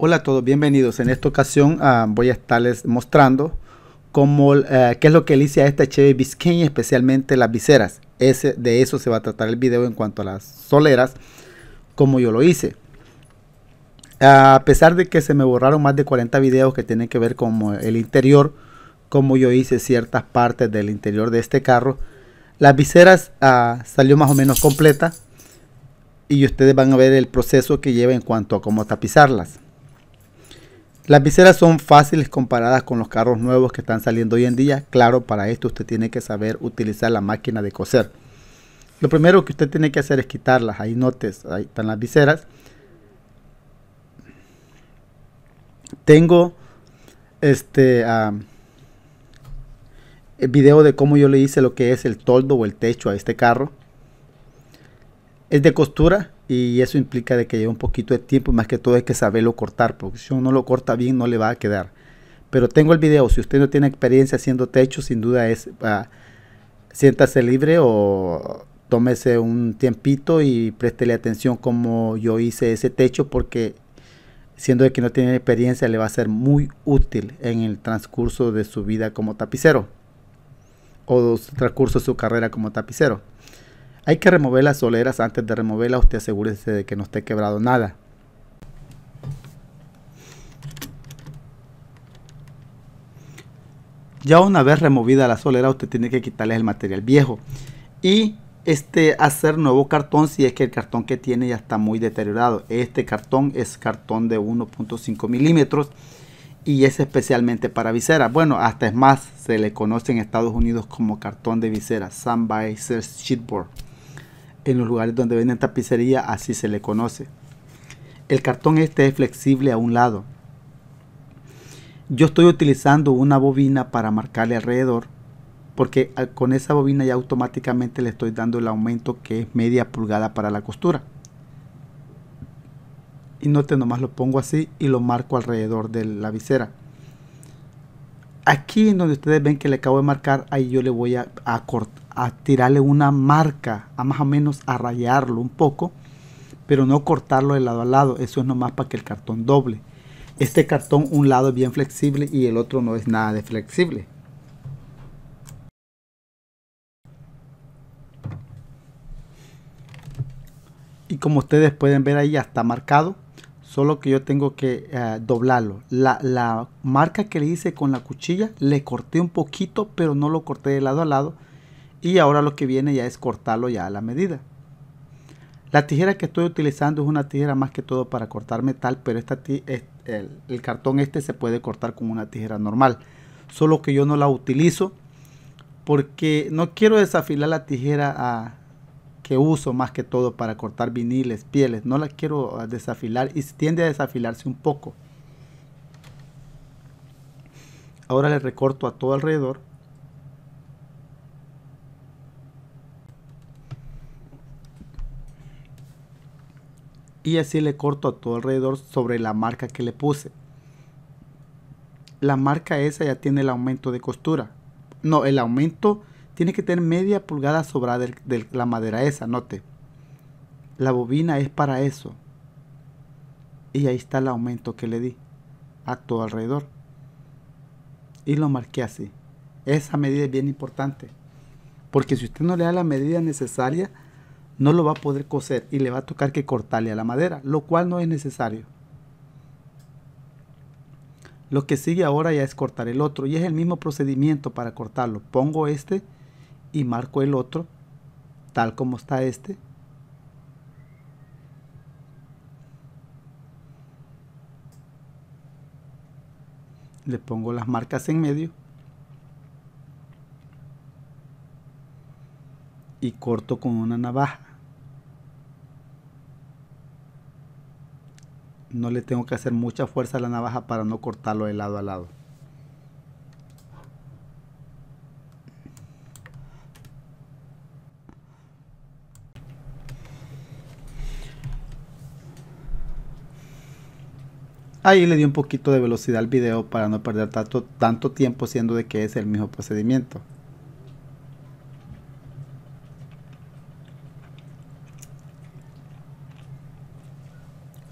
Hola a todos, bienvenidos. En esta ocasión ah, voy a estarles mostrando cómo, eh, qué es lo que a esta Chevy Biscayne, especialmente las viseras. Ese, de eso se va a tratar el video en cuanto a las soleras, como yo lo hice. a pesar de que se me borraron más de 40 videos que tienen que ver con el interior, como yo hice ciertas partes del interior de este carro, las viseras ah, salió más o menos completa y ustedes van a ver el proceso que lleva en cuanto a cómo tapizarlas. Las viseras son fáciles comparadas con los carros nuevos que están saliendo hoy en día. Claro, para esto usted tiene que saber utilizar la máquina de coser. Lo primero que usted tiene que hacer es quitarlas. Ahí notes, ahí están las viseras. Tengo este el video de cómo yo le hice lo que es el toldo o el techo a este carro. Es de costura, y eso implica de que lleva un poquito de tiempo, más que todo es que saberlo cortar, porque si uno lo corta bien no le va a quedar. Pero tengo el video, si usted no tiene experiencia haciendo techo, sin duda es, ah, siéntase libre o tómese un tiempito y préstele atención como yo hice ese techo, porque siendo de que no tiene experiencia le va a ser muy útil en el transcurso de su vida como tapicero o transcurso de su carrera como tapicero. Hay que remover las soleras antes de removerla, usted asegúrese de que no esté quebrado nada. Ya una vez removida la solera, usted tiene que quitarle el material viejo y este hacer nuevo cartón si es que el cartón que tiene ya está muy deteriorado. Este cartón es cartón de 1.5 milímetros y es especialmente para visera. Bueno, hasta es más, se le conoce en Estados Unidos como cartón de visera, Sunbysers Sheetboard en los lugares donde venden tapicería, así se le conoce. El cartón este es flexible a un lado. Yo estoy utilizando una bobina para marcarle alrededor porque con esa bobina ya automáticamente le estoy dando el aumento que es media pulgada para la costura. Y no te nomás lo pongo así y lo marco alrededor de la visera. Aquí en donde ustedes ven que le acabo de marcar, ahí yo le voy a, a, cortar a tirarle una marca, a más o menos a rayarlo un poco, pero no cortarlo de lado a lado, eso es nomás para que el cartón doble. Este cartón un lado es bien flexible y el otro no es nada de flexible. Y como ustedes pueden ver ahí ya está marcado, solo que yo tengo que eh, doblarlo. La, la marca que le hice con la cuchilla le corté un poquito, pero no lo corté de lado a lado, y ahora lo que viene ya es cortarlo ya a la medida. La tijera que estoy utilizando es una tijera más que todo para cortar metal, pero esta el, el, cartón este se puede cortar con una tijera normal. Solo que yo no la utilizo porque no quiero desafilar la tijera que uso más que todo para cortar viniles, pieles. No la quiero ah, desafilar y tiende a desafilarse un poco. Ahora le recorto a todo alrededor. y así le corto a todo alrededor sobre la marca que le puse. La marca esa ya tiene el aumento de costura. No, el aumento tiene que tener media pulgada sobrada de la madera esa, note. La bobina es para eso. Y ahí está el aumento que le di a todo alrededor. Y lo marqué así. Esa medida es bien importante. Porque si usted no le da la medida necesaria, no lo va a poder coser y le va a tocar que cortarle a la madera, lo cual no es necesario. Lo que sigue ahora ya es cortar el otro y es el mismo procedimiento para cortarlo. Pongo este y marco el otro tal como está este. Le pongo las marcas en medio. Y corto con una navaja. no le tengo que hacer mucha fuerza a la navaja para no cortarlo de lado a lado. Ahí le di un poquito de velocidad al video para no perder tanto, tanto tiempo siendo de que es el mismo procedimiento.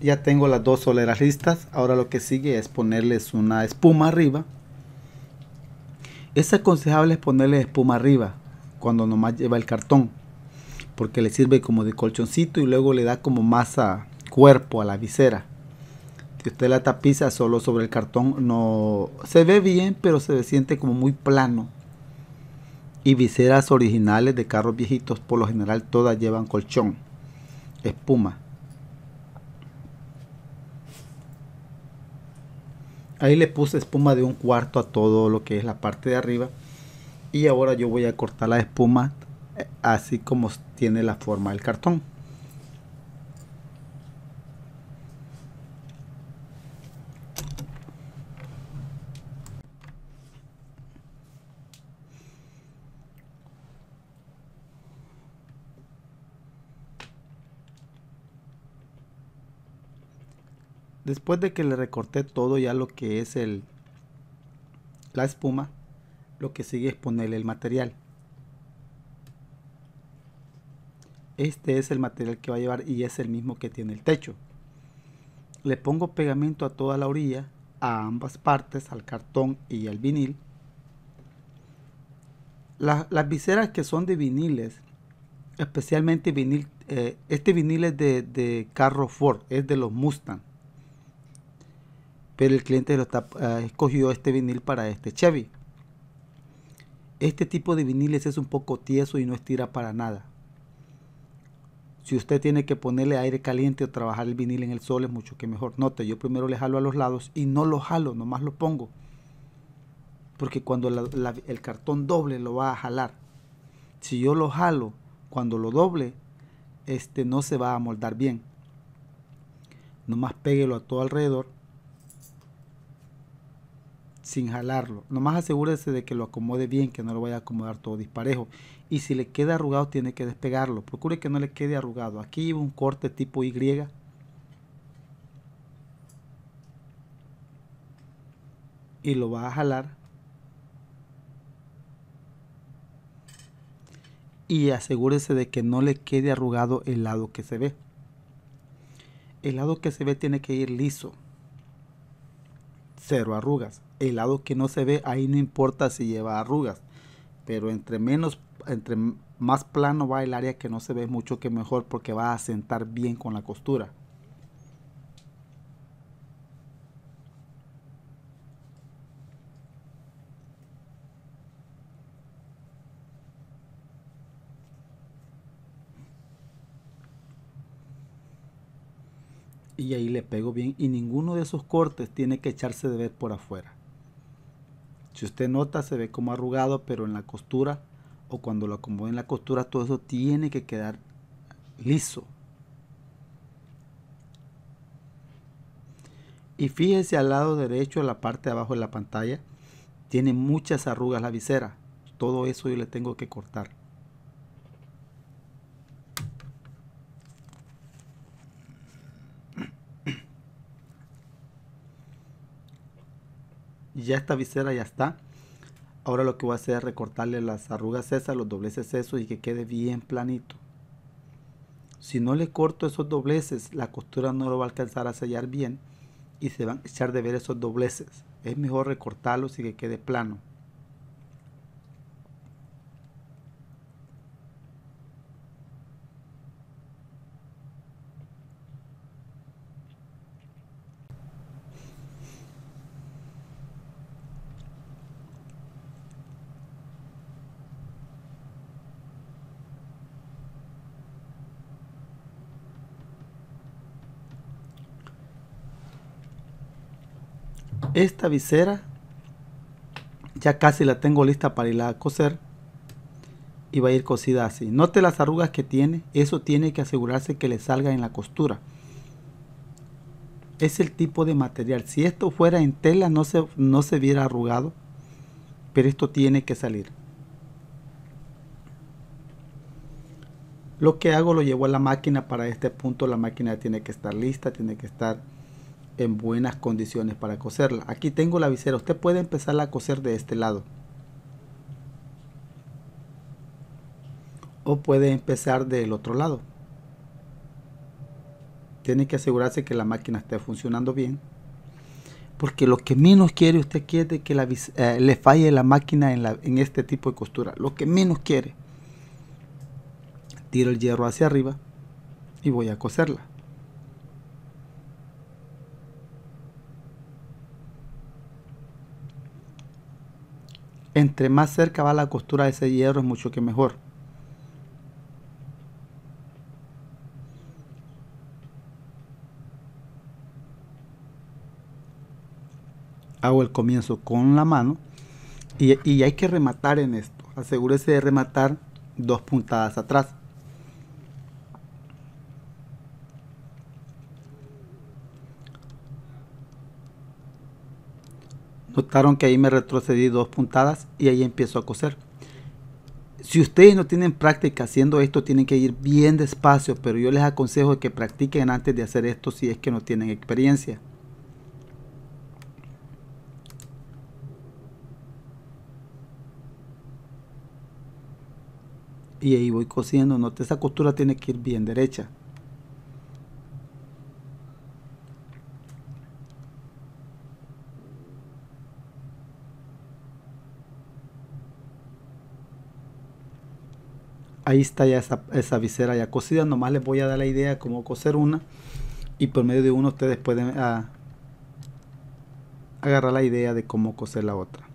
ya tengo las dos soleras listas ahora lo que sigue es ponerles una espuma arriba es aconsejable ponerle espuma arriba cuando nomás lleva el cartón porque le sirve como de colchoncito y luego le da como masa cuerpo a la visera si usted la tapiza solo sobre el cartón no se ve bien pero se siente como muy plano y viseras originales de carros viejitos por lo general todas llevan colchón espuma Ahí le puse espuma de un cuarto a todo lo que es la parte de arriba. Y ahora yo voy a cortar la espuma eh, así como tiene la forma del cartón. Después de que le recorté todo ya lo que es el la espuma, lo que sigue es ponerle el material. Este es el material que va a llevar y es el mismo que tiene el techo. Le pongo pegamento a toda la orilla, a ambas partes, al cartón y al vinil. las viseras que son de viniles, especialmente vinil, eh, este vinil es de, de carro Ford, es de los Mustang pero el cliente lo ah, escogió este vinil para este Chevy. Este tipo de viniles es un poco tieso y no estira para nada. Si usted tiene que ponerle aire caliente o trabajar el vinil en el sol es mucho que mejor. Note, yo primero le jalo a los lados y no lo jalo, nomás lo pongo. Porque cuando el cartón doble lo va a jalar. Si yo lo jalo cuando lo doble, este no se va a moldar bien. Nomás péguelo a todo alrededor sin jalarlo. Nomás asegúrese de que lo acomode bien, que no lo vaya a acomodar todo disparejo. Y si le queda arrugado, tiene que despegarlo. Procure que no le quede arrugado. Aquí un corte tipo Y. Y lo va a jalar. Y asegúrese de que no le quede arrugado el lado que se ve. El lado que se ve tiene que ir liso cero arrugas. El lado que no se ve, ahí no importa si lleva arrugas. Pero entre menos, entre más plano va el área que no se ve mucho que mejor porque va a asentar bien con la costura. y ahí le pego bien y ninguno de esos cortes tiene que echarse de ver por afuera. Si usted nota se ve como arrugado pero en la costura o cuando lo acomode en la costura todo eso tiene que quedar liso. Y fíjese al lado derecho, la parte de abajo de la pantalla, tiene muchas arrugas la visera. Todo eso yo le tengo que cortar. ya esta visera ya está. Ahora lo que voy a hacer es recortarle las arrugas esas, los dobleces esos y que quede bien planito. Si no le corto esos dobleces, la costura no lo va a alcanzar a sellar bien y se van a echar de ver esos dobleces. Es mejor recortarlos y que quede plano. esta visera ya casi la tengo lista para ir a coser y va a ir cosida así. Note las arrugas que tiene, eso tiene que asegurarse que le salga en la costura. Es el tipo de material. Si esto fuera en tela no se, no se viera arrugado, pero esto tiene que salir. Lo que hago lo llevo a la máquina para este punto, la máquina tiene que estar lista, tiene que estar en buenas condiciones para coserla. Aquí tengo la visera, usted puede empezarla a coser de este lado. O puede empezar del otro lado. Tiene que asegurarse que la máquina esté funcionando bien. Porque lo que menos quiere usted quiere que eh, le falle la máquina en este tipo de costura. Lo que menos quiere. Tiro el hierro hacia arriba y voy a coserla. entre más cerca va la costura de ese hierro es mucho que mejor. Hago el comienzo con la mano y, y hay que rematar en esto. Asegúrese de rematar dos puntadas atrás. Notaron que ahí me retrocedí dos puntadas y ahí empiezo a coser. Si ustedes no tienen práctica haciendo esto, tienen que ir bien despacio, pero yo les aconsejo que practiquen antes de hacer esto si es que no tienen experiencia. Y ahí voy cosiendo, nota esa costura tiene que ir bien derecha. ahí ya esa, visera ya cocida nomás les voy a dar la idea de cómo coser una y por medio de uno ustedes pueden ah, agarrar la idea de cómo coser la otra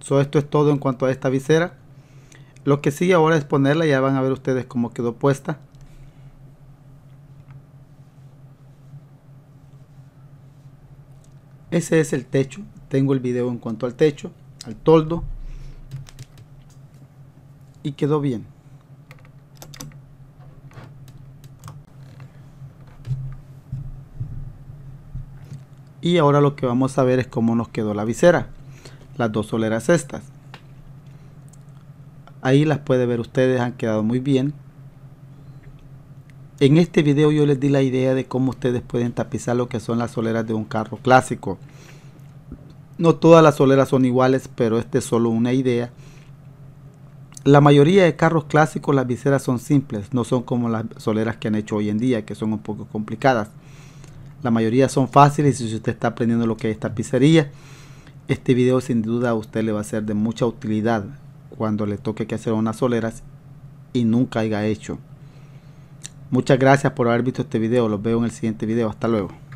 so, esto es todo en cuanto a esta visera lo que sigue ahora es ponerla ya van a ver ustedes cómo quedó puesta ese es el techo tengo el video en cuanto al techo al toldo y quedó bien. Y ahora lo que vamos a ver es cómo nos quedó la visera. Las dos soleras estas. Ahí las puede ver ustedes, han quedado muy bien. En este video yo les di la idea de cómo ustedes pueden tapizar lo que son las soleras de un carro clásico. No todas las soleras son iguales, pero este es solo una idea la mayoría de carros clásicos las viseras son simples, no son como las soleras que han hecho hoy en día, que son un poco complicadas. La mayoría son fáciles y si usted está aprendiendo lo que es pizzería este video sin duda a usted le va a ser de mucha utilidad cuando le toque que hacer unas soleras y nunca haya hecho. Muchas gracias por haber visto este video, los veo en el siguiente video, hasta luego.